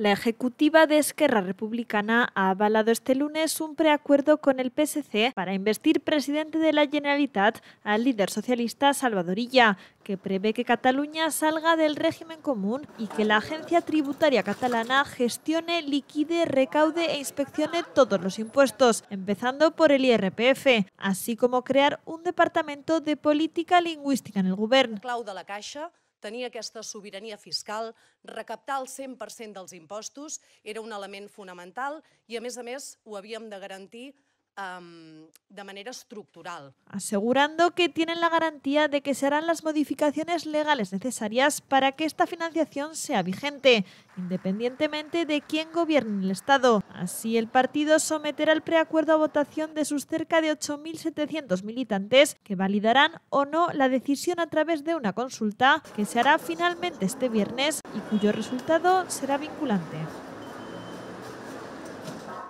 La ejecutiva de Esquerra Republicana ha avalado este lunes un preacuerdo con el PSC para investir presidente de la Generalitat al líder socialista Salvadorilla, que prevé que Cataluña salga del régimen común y que la agencia tributaria catalana gestione, liquide, recaude e inspeccione todos los impuestos, empezando por el IRPF, así como crear un departamento de política lingüística en el gobierno. tenir aquesta sobirania fiscal, recaptar el 100% dels impostos era un element fonamental i, a més a més, ho havíem de garantir de manera estructural. Asegurando que tienen la garantía de que se harán las modificaciones legales necesarias para que esta financiación sea vigente, independientemente de quién gobierne el Estado. Así, el partido someterá el preacuerdo a votación de sus cerca de 8.700 militantes que validarán o no la decisión a través de una consulta que se hará finalmente este viernes y cuyo resultado será vinculante.